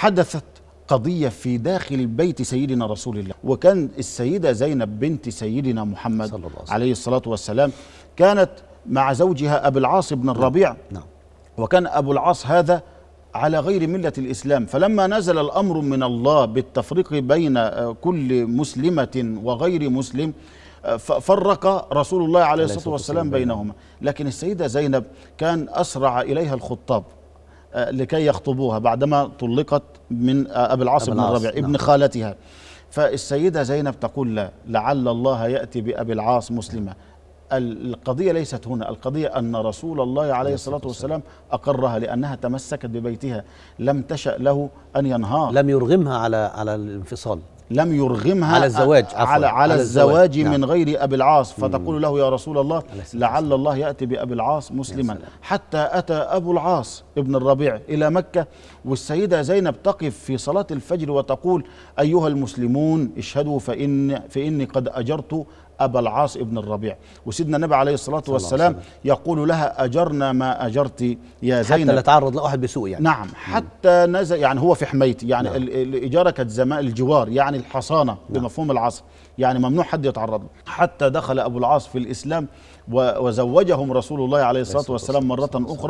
حدثت قضية في داخل بيت سيدنا رسول الله وكان السيدة زينب بنت سيدنا محمد صلى الله عليه, وسلم. عليه الصلاة والسلام كانت مع زوجها أبو العاص بن نعم. الربيع نعم. وكان أبو العاص هذا على غير ملة الإسلام فلما نزل الأمر من الله بالتفريق بين آه، كل مسلمة وغير مسلم آه، فرق رسول الله عليه الصلاة والسلام بينهما لكن السيدة زينب كان أسرع إليها الخطاب آه، لكي يخطبوها بعدما طلقت من آه، أبي العاص بن الربيع ابن نعم. خالتها فالسيدة زينب تقول لا لعل الله يأتي بأبي العاص مسلمة القضية ليست هنا القضية أن رسول الله عليه الصلاة والسلام أقرها لأنها تمسكت ببيتها لم تشأ له أن ينهار لم يرغمها على على الانفصال لم يرغمها على الزواج عفوا على, على, على الزواج, الزواج من نعم. غير أبي العاص فتقول له يا رسول الله لعل الله يأتي بأبي العاص مسلما حتى أتى أبو العاص ابن الربيع إلى مكة والسيدة زينب تقف في صلاة الفجر وتقول أيها المسلمون اشهدوا فإن فإني قد أجرت أبا العاص ابن الربيع وسيدنا النبي عليه الصلاة والسلام يقول لها أجرنا ما أجرت يا زينب حتى لا تعرض لأحد بسوء يعني نعم حتى نزل يعني هو في حميتي يعني نعم. الإجارة كانت زمان الجوار يعني الحصانة نعم. بمفهوم العصر يعني ممنوع حد يتعرض له حتى دخل أبو العاص في الإسلام وزوجهم رسول الله عليه الصلاة والسلام مرة أخرى